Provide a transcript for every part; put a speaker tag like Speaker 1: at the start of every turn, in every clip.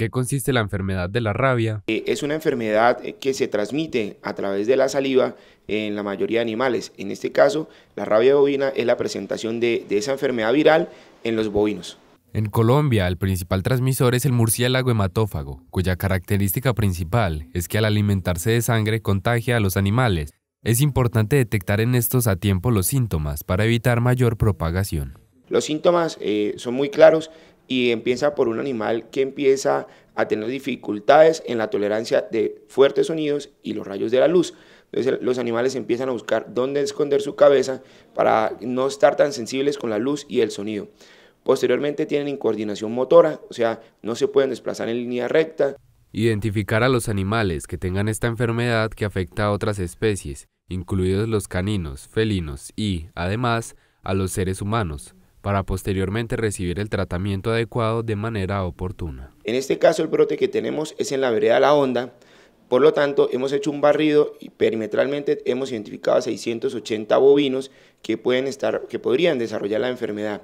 Speaker 1: qué consiste la enfermedad de la rabia?
Speaker 2: Eh, es una enfermedad eh, que se transmite a través de la saliva en la mayoría de animales. En este caso, la rabia bovina es la presentación de, esa enfermedad viral en los bovinos.
Speaker 1: En Colombia, el principal transmisor es el murciélago hematófago, cuya característica principal es que al alimentarse de sangre contagia a los animales. Es importante detectar en estos a tiempo los síntomas para evitar mayor
Speaker 2: propagación. Los síntomas eh, son muy claros, y empieza por un animal que empieza a tener dificultades en la tolerancia de fuertes sonidos y los rayos de la luz. Entonces los animales empiezan a buscar dónde esconder su cabeza para no estar tan sensibles con la luz y el sonido. Posteriormente tienen incoordinación motora, o sea, no se pueden desplazar en línea recta.
Speaker 1: Identificar a los animales que tengan esta enfermedad que afecta a otras especies, incluidos los caninos, felinos y, además, a los seres humanos, para posteriormente recibir el tratamiento adecuado de manera oportuna.
Speaker 2: En este caso el brote que tenemos es en la vereda La Onda, por lo tanto hemos hecho un barrido y perimetralmente hemos identificado 680 bovinos que, pueden estar, que podrían desarrollar la enfermedad.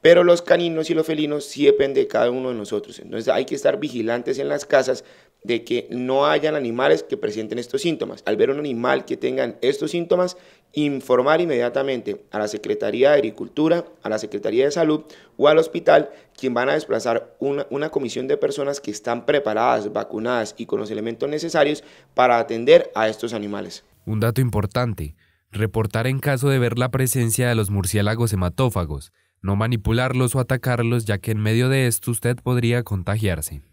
Speaker 2: Pero los caninos y los felinos sí dependen de cada uno de nosotros, entonces hay que estar vigilantes en las casas de que no hayan animales que presenten estos síntomas. Al ver un animal que tengan estos síntomas, informar inmediatamente a la Secretaría de Agricultura, a la Secretaría de Salud o al hospital, quien van a desplazar una, una, comisión de personas que están preparadas, vacunadas y con los elementos necesarios para atender a estos animales.
Speaker 1: Un dato importante, reportar en caso de ver la presencia de los murciélagos hematófagos, no manipularlos o atacarlos ya que en medio de esto usted podría contagiarse.